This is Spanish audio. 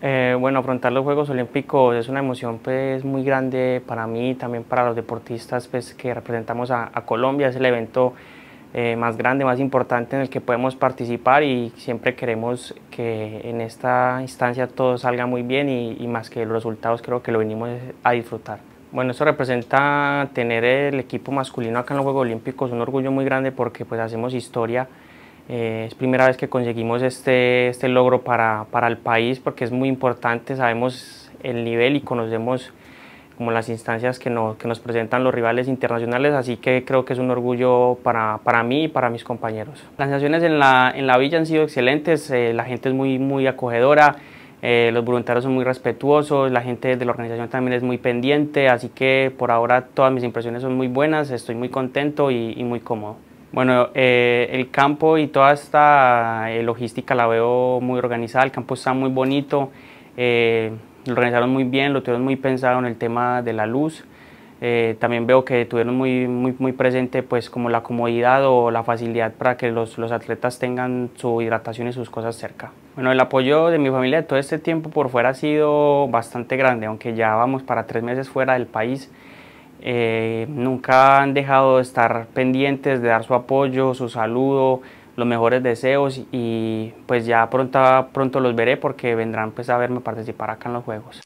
Eh, bueno, afrontar los Juegos Olímpicos es una emoción pues, muy grande para mí, también para los deportistas pues, que representamos a, Colombia. Es el evento eh, más grande, más importante en el que podemos participar y siempre queremos que en esta instancia todo salga muy bien y, más que los resultados creo que lo venimos a disfrutar. Bueno, eso representa tener el equipo masculino acá en los Juegos Olímpicos, un orgullo muy grande porque pues hacemos historia eh, es primera vez que conseguimos este, este logro para, para, el país porque es muy importante, sabemos el nivel y conocemos como las instancias que, que nos presentan los rivales internacionales, así que creo que es un orgullo para, para mí y para mis compañeros. Las sensaciones en la, en la villa han sido excelentes, eh, la gente es muy, muy acogedora, eh, los voluntarios son muy respetuosos, la gente de la organización también es muy pendiente, así que por ahora todas mis impresiones son muy buenas, estoy muy contento y muy cómodo. Bueno, eh, el campo y toda esta eh, logística la veo muy organizada, el campo está muy bonito, eh, lo organizaron muy bien, lo tuvieron muy pensado en el tema de la luz. también veo que tuvieron muy, muy, muy, presente pues como la comodidad o la facilidad para que los, los, atletas tengan su hidratación y sus cosas cerca. Bueno, el apoyo de mi familia de todo este tiempo por fuera ha sido bastante grande, aunque ya vamos para tres meses fuera del país. Eh, nunca han dejado de estar pendientes, de dar su apoyo, su saludo, los mejores deseos y pues ya pronto, pronto los veré porque vendrán pues a verme participar acá en los Juegos.